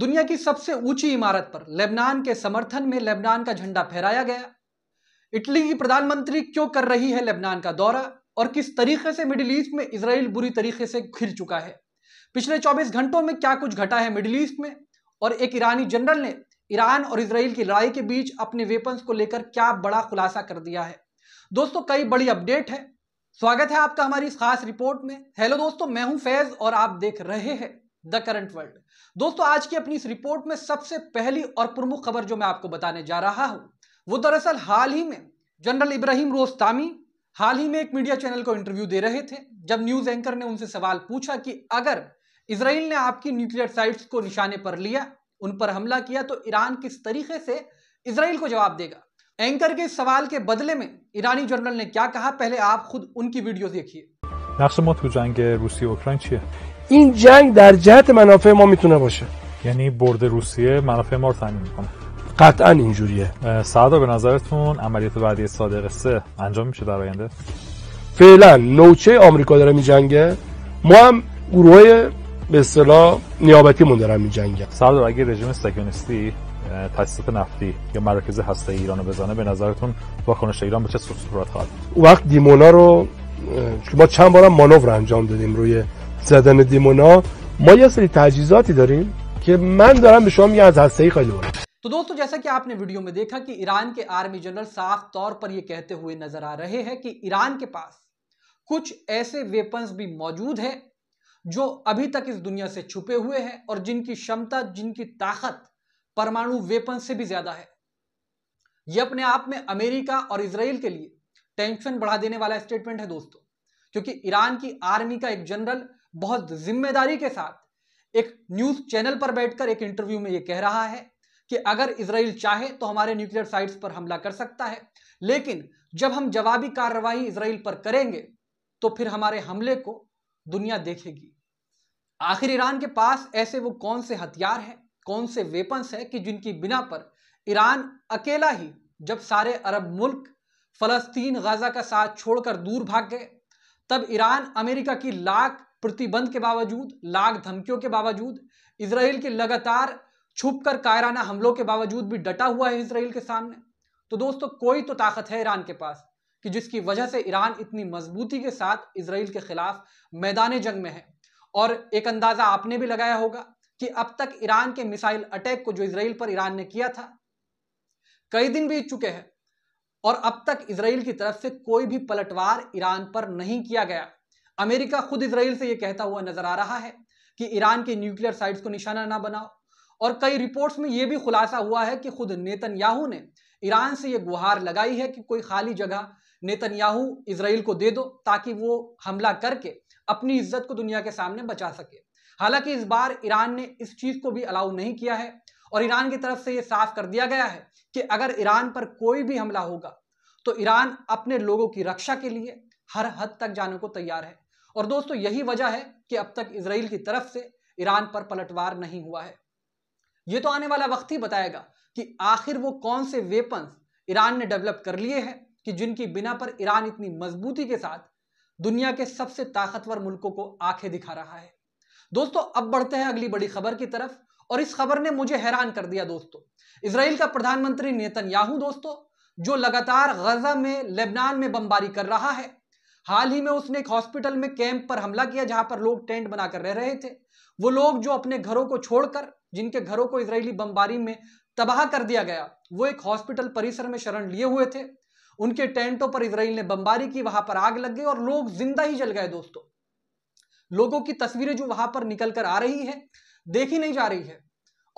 दुनिया की सबसे ऊंची इमारत पर लेबनान के समर्थन में लेबनान का झंडा फहराया गया इटली की प्रधानमंत्री क्यों कर रही है लेबनान का दौरा और किस तरीके से मिडिल ईस्ट में इसराइल बुरी तरीके से घिर चुका है पिछले 24 घंटों में क्या कुछ घटा है मिडिल ईस्ट में और एक ईरानी जनरल ने ईरान और इसराइल की लड़ाई के बीच अपने वेपन्स को लेकर क्या बड़ा खुलासा कर दिया है दोस्तों कई बड़ी अपडेट है स्वागत है आपका हमारी इस खास रिपोर्ट में हेलो दोस्तों मैं हूं फैज और आप देख रहे हैं द करंट वर्ल्ड दोस्तों आज की अपनी इस रिपोर्ट में सबसे पहली और प्रमुख खबर जो मैं आपको बताने जा रहा हूं वो दरअसल हाल ही में जनरल इब्राहिम रोस्तामी हाल ही में एक मीडिया चैनल को इंटरव्यू दे रहे थे जब न्यूज एंकर ने उनसे सवाल पूछा कि अगर इसराइल ने आपकी न्यूक्लियर साइट्स को निशाने पर लिया उन पर हमला किया तो ईरान किस तरीके से इसराइल को जवाब देगा एंकर के सवाल के बदले में ईरानी जनरल ने क्या कहा पहले आप खुद उनकी वीडियो देखिए نقش ما تو جنگ روسیه اوکراین چیه این جنگ در جهت منافع ما میتونه باشه یعنی برد روسیه منافع ما رو تامین میکنه قطعا اینجوریه سعدا به نظرتون عملیات بعدی صادق سه انجام میشه در آینده فعلا نوچه آمریکا داره میجنگه ما هم گروه به اصطلاح مون دارن میجنگن سعدا اگه رژیم استکیونیستی تاسیسات نفتی یا مراکز هسته ایران رو بزنه به نظرتون واکنش ایران به چه صورت خواهد وقت دیمونا رو ما چند بارم مانور انجام دادیم روی زدن دیمونا ما یه سری تجهیزاتی داریم که من دارم به شما میگم از هسته خیلی بره. तो दोस्तों जैसा कि आपने वीडियो में देखा कि ईरान के आर्मी जनरल साफ तौर पर यह कहते हुए नजर आ रहे हैं कि ईरान के पास कुछ ऐसे वेपन्स भी मौजूद हैं जो अभी तक इस दुनिया से छुपे हुए हैं और जिनकी क्षमता जिनकी ताकत परमाणु वेपन से भी ज्यादा है यह अपने आप में अमेरिका और इसराइल के लिए टेंशन बढ़ा देने वाला स्टेटमेंट है दोस्तों क्योंकि ईरान की आर्मी का एक जनरल बहुत जिम्मेदारी के साथ एक न्यूज चैनल पर बैठकर एक इंटरव्यू में यह कह रहा है कि अगर इसराइल चाहे तो हमारे न्यूक्लियर साइट्स पर हमला कर सकता है लेकिन जब हम जवाबी कार्रवाई इसराइल पर करेंगे तो फिर हमारे हमले को दुनिया देखेगी आखिर ईरान के पास ऐसे वो कौन से हथियार हैं कौन से वेपन्स हैं कि जिनकी बिना पर ईरान अकेला ही जब सारे अरब मुल्क फलस्तीन गाजा का साथ छोड़कर दूर भाग गए तब ईरान अमेरिका की लाख प्रतिबंध के बावजूद लाग धमकियों के बावजूद इसराइल के लगातार छुप कर कायराना हमलों के बावजूद भी डटा हुआ है इसराइल के सामने तो दोस्तों कोई तो ताकत है ईरान के पास कि जिसकी वजह से ईरान इतनी मजबूती के साथ इसराइल के खिलाफ मैदान जंग में है और एक अंदाजा आपने भी लगाया होगा कि अब तक ईरान के मिसाइल अटैक को जो इसराइल पर ईरान ने किया था कई दिन बीत चुके हैं और अब तक इसराइल की तरफ से कोई भी पलटवार ईरान पर नहीं किया गया अमेरिका खुद इसराइल से यह कहता हुआ नजर आ रहा है कि ईरान के न्यूक्लियर साइट्स को निशाना ना बनाओ और कई रिपोर्ट्स में यह भी खुलासा हुआ है कि खुद नेतन्याहू ने ईरान से यह गुहार लगाई है कि कोई खाली जगह नेतन्याहू इसराइल को दे दो ताकि वो हमला करके अपनी इज्जत को दुनिया के सामने बचा सके हालांकि इस बार ईरान ने इस चीज को भी अलाउ नहीं किया है और ईरान की तरफ से यह साफ कर दिया गया है कि अगर ईरान पर कोई भी हमला होगा तो ईरान अपने लोगों की रक्षा के लिए हर हद तक जाने को तैयार है और दोस्तों यही वजह है कि अब तक इसराइल की तरफ से ईरान पर पलटवार नहीं हुआ है यह तो आने वाला वक्त ही बताएगा कि आखिर वो कौन से वेपन्स ईरान ने डेवलप कर लिए हैं कि जिनकी बिना पर ईरान इतनी मजबूती के साथ दुनिया के सबसे ताकतवर मुल्कों को आंखें दिखा रहा है दोस्तों अब बढ़ते हैं अगली बड़ी खबर की तरफ और इस खबर ने मुझे हैरान कर दिया दोस्तों इसराइल का प्रधानमंत्री नेतन दोस्तों जो लगातार गजा में लेबनान में बमबारी कर रहा है हाल ही में उसने एक हॉस्पिटल में कैंप पर हमला किया जहां पर लोग टेंट बनाकर रह रहे थे वो लोग जो अपने घरों को छोड़कर जिनके घरों को इसराइली बमबारी में तबाह कर दिया गया वो एक हॉस्पिटल परिसर में शरण लिए हुए थे उनके टेंटों पर इसराइल ने बमबारी की वहां पर आग लग गई और लोग जिंदा ही जल गए दोस्तों लोगों की तस्वीरें जो वहां पर निकल कर आ रही है देखी नहीं जा रही है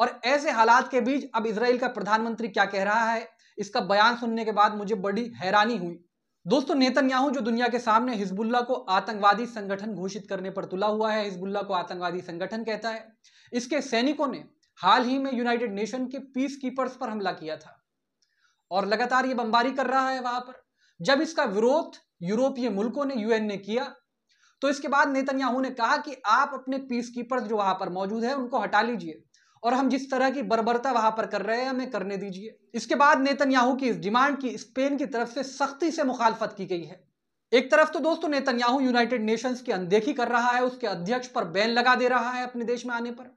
और ऐसे हालात के बीच अब इसराइल का प्रधानमंत्री क्या कह रहा है इसका बयान सुनने के बाद मुझे बड़ी हैरानी हुई दोस्तों नेतन्याहू जो दुनिया के सामने हिजबुल्ला को आतंकवादी संगठन घोषित करने पर तुला हुआ है हिजबुल्ला को आतंकवादी संगठन कहता है इसके सैनिकों ने हाल ही में यूनाइटेड नेशन के पीस कीपर्स पर हमला किया था और लगातार ये बमबारी कर रहा है वहां पर जब इसका विरोध यूरोपीय मुल्कों ने यूएन ने किया तो इसके बाद नेतन्याहू ने कहा कि आप अपने पीस कीपर्स जो वहां पर मौजूद है उनको हटा लीजिए और हम जिस तरह की बर्बरता वहां पर कर रहे हैं हमें करने दीजिए इसके बाद नेतन्याहू की इस डिमांड की स्पेन की तरफ से सख्ती से मुखालफत की गई है एक तरफ तो दोस्तों नेतन्याहू यूनाइटेड नेशंस की अनदेखी कर रहा है उसके अध्यक्ष पर बैन लगा दे रहा है अपने देश में आने पर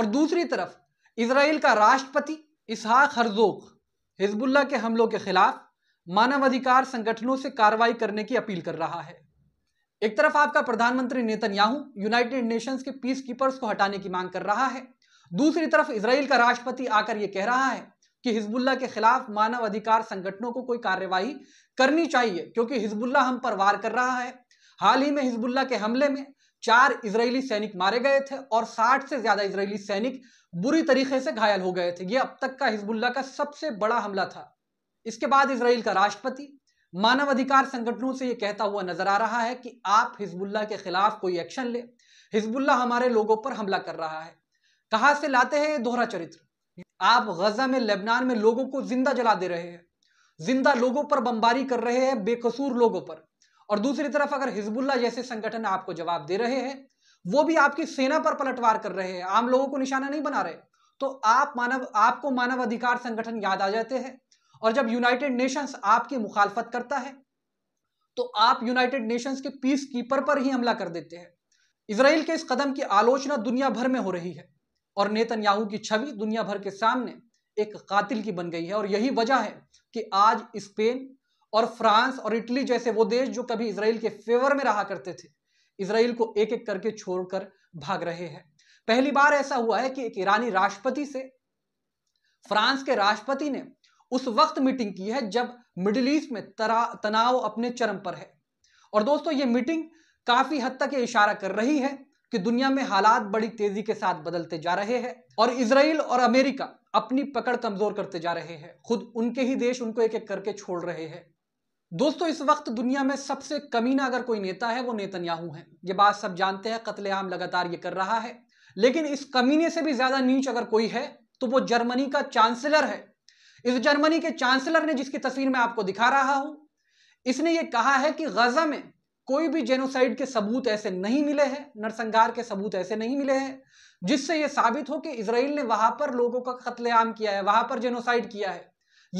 और दूसरी तरफ इसराइल का राष्ट्रपति इसहाक हरजोक हिजबुल्ला के हमलों के खिलाफ मानवाधिकार संगठनों से कार्रवाई करने की अपील कर रहा है एक तरफ आपका प्रधानमंत्री नेतन्याहू यूनाइटेड नेशंस के पीस कीपर्स को हटाने की मांग कर रहा है दूसरी तरफ इसराइल का राष्ट्रपति आकर यह कह रहा है कि हिजबुल्ला के खिलाफ मानव अधिकार संगठनों को कोई कार्यवाही करनी चाहिए क्योंकि हिजबुल्ला हम पर वार कर रहा है हाल ही में हिजबुल्ला के हमले में चार इजरायली सैनिक मारे गए थे और 60 से ज्यादा इजरायली सैनिक बुरी तरीके से घायल हो गए थे यह अब तक का हिजबुल्ला का सबसे बड़ा हमला था इसके बाद इसराइल का राष्ट्रपति मानव अधिकार संगठनों से यह कहता हुआ नजर आ रहा है कि आप हिजबुल्ला के खिलाफ कोई एक्शन ले हिजबुल्ला हमारे लोगों पर हमला कर रहा है कहा से लाते हैं ये दोहरा चरित्र आप गजा में लेबनान में लोगों को जिंदा जला दे रहे हैं जिंदा लोगों पर बमबारी कर रहे हैं बेकसूर लोगों पर और दूसरी तरफ अगर हिजबुल्ला जैसे संगठन आपको जवाब दे रहे हैं वो भी आपकी सेना पर पलटवार कर रहे हैं आम लोगों को निशाना नहीं बना रहे तो आप मानव आपको मानव अधिकार संगठन याद आ जाते हैं और जब यूनाइटेड नेशंस आपकी मुखालफत करता है तो आप यूनाइटेड नेशंस के पीस कीपर पर ही हमला कर देते हैं इसराइल के इस कदम की आलोचना दुनिया भर में हो रही है और नेतन्याहू की छवि दुनिया भर के सामने एक कातिल की बन गई है और यही वजह है कि आज स्पेन और फ्रांस और इटली जैसे वो देश जो कभी इसराइल के फेवर में रहा करते थे इसराइल को एक एक करके छोड़कर भाग रहे हैं पहली बार ऐसा हुआ है कि एक ईरानी राष्ट्रपति से फ्रांस के राष्ट्रपति ने उस वक्त मीटिंग की है जब मिडिल ईस्ट में तनाव अपने चरम पर है और दोस्तों ये मीटिंग काफी हद तक ये इशारा कर रही है कि दुनिया में हालात बड़ी तेजी के साथ बदलते जा रहे हैं और इसराइल और अमेरिका अपनी पकड़ कमजोर करते जा रहे हैं खुद उनके ही देश उनको एक एक करके छोड़ रहे हैं दोस्तों इस वक्त दुनिया में सबसे कमीना अगर कोई नेता है वो नेतन्याहू है ये बात सब जानते हैं कतलेआम लगातार ये कर रहा है लेकिन इस कमीने से भी ज्यादा नीच अगर कोई है तो वो जर्मनी का चांसलर है इस जर्मनी के चांसलर ने जिसकी तस्वीर मैं आपको दिखा रहा हूं इसने ये कहा है कि गजा में कोई भी जेनोसाइड के सबूत ऐसे नहीं मिले हैं नरसंहार के सबूत ऐसे नहीं मिले हैं जिससे यह साबित हो कि इसराइल ने वहां पर लोगों का कत्लेआम किया है वहां पर जेनोसाइड किया है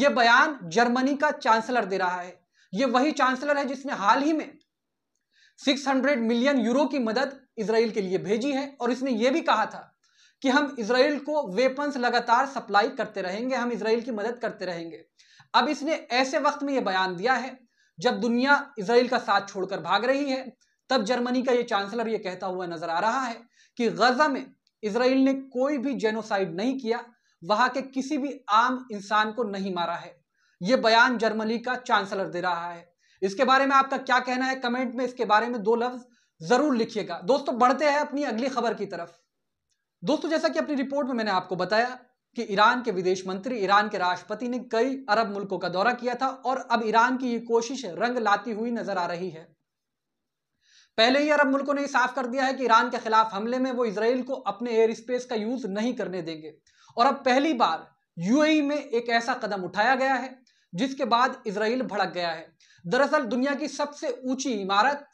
यह बयान जर्मनी का चांसलर दे रहा है यह वही चांसलर है जिसने हाल ही में 600 मिलियन यूरो की मदद इसराइल के लिए भेजी है और इसने यह भी कहा था कि हम इसराइल को वेपन्स लगातार सप्लाई करते रहेंगे हम इसराइल की मदद करते रहेंगे अब इसने ऐसे वक्त में यह बयान दिया है जब दुनिया इसराइल का साथ छोड़कर भाग रही है तब जर्मनी का ये चांसलर ये कहता हुआ नजर आ रहा है कि गजा में इसराइल ने कोई भी जेनोसाइड नहीं किया वहां के किसी भी आम इंसान को नहीं मारा है ये बयान जर्मनी का चांसलर दे रहा है इसके बारे में आपका क्या कहना है कमेंट में इसके बारे में दो लफ्ज जरूर लिखिएगा दोस्तों बढ़ते हैं अपनी अगली खबर की तरफ दोस्तों जैसा कि अपनी रिपोर्ट में मैंने आपको बताया कि ईरान के विदेश मंत्री ईरान के राष्ट्रपति ने कई अरब मुल्कों का दौरा किया था और अब ईरान की ये कोशिश रंग लाती हुई नजर आ रही है पहले ही अरब मुल्कों ने साफ कर दिया है कि ईरान के खिलाफ हमले में वो इसराइल को अपने एयर स्पेस का यूज नहीं करने देंगे और अब पहली बार यूएई में एक ऐसा कदम उठाया गया है जिसके बाद इसराइल भड़क गया है दरअसल दुनिया की सबसे ऊंची इमारत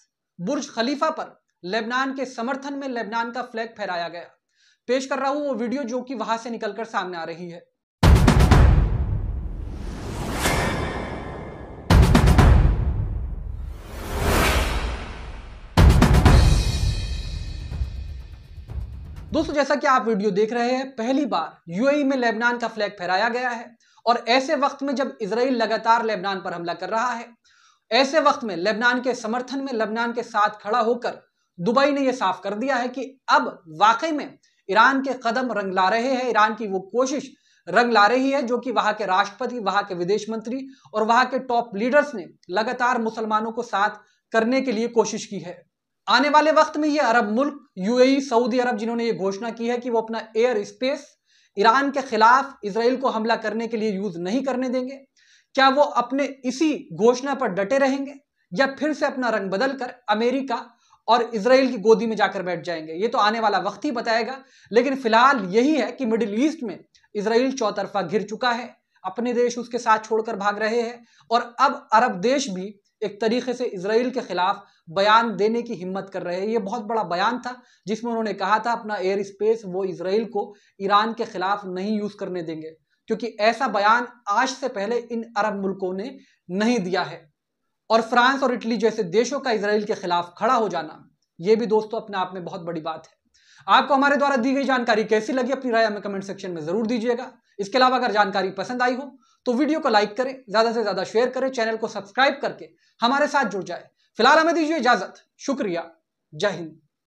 बुर्ज खलीफा पर लेबनान के समर्थन में लेबनान का फ्लैग फहराया गया पेश कर रहा हूं वो वीडियो जो कि वहां से निकलकर सामने आ रही है दोस्तों जैसा कि आप वीडियो देख रहे हैं पहली बार यूएई में लेबनान का फ्लैग फहराया गया है और ऐसे वक्त में जब इसराइल लगातार लेबनान पर हमला कर रहा है ऐसे वक्त में लेबनान के समर्थन में लेबनान के साथ खड़ा होकर दुबई ने यह साफ कर दिया है कि अब वाकई में ईरान के कदम रंग ला रहे हैं ईरान की वो कोशिश रंग ला रही है जो कि वहां के राष्ट्रपति वहां के विदेश मंत्री और वहां के टॉप लीडर्स ने लगातार मुसलमानों को साथ करने के लिए कोशिश की है आने वाले वक्त में ये अरब मुल्क यूएई सऊदी अरब जिन्होंने ये घोषणा की है कि वो अपना एयर स्पेस ईरान के खिलाफ इसराइल को हमला करने के लिए यूज नहीं करने देंगे क्या वो अपने इसी घोषणा पर डटे रहेंगे या फिर से अपना रंग बदलकर अमेरिका और इसराइल की गोदी में जाकर बैठ जाएंगे ये तो आने वाला वक्त ही बताएगा लेकिन फिलहाल यही है कि मिडिल ईस्ट में इसराइल चौतरफा घिर चुका है अपने देश उसके साथ छोड़कर भाग रहे हैं और अब अरब देश भी एक तरीके से इसराइल के खिलाफ बयान देने की हिम्मत कर रहे हैं ये बहुत बड़ा बयान था जिसमें उन्होंने कहा था अपना एयर स्पेस वो इसराइल को ईरान के खिलाफ नहीं यूज़ करने देंगे क्योंकि ऐसा बयान आज से पहले इन अरब मुल्कों ने नहीं दिया है और फ्रांस और इटली जैसे देशों का इसराइल के खिलाफ खड़ा हो जाना यह भी दोस्तों अपने आप में बहुत बड़ी बात है आपको हमारे द्वारा दी गई जानकारी कैसी लगी अपनी राय हमें कमेंट सेक्शन में जरूर दीजिएगा इसके अलावा अगर जानकारी पसंद आई हो तो वीडियो को लाइक करें ज्यादा से ज्यादा शेयर करें चैनल को सब्सक्राइब करके हमारे साथ जुड़ जाए फिलहाल हमें दीजिए इजाजत शुक्रिया जय हिंद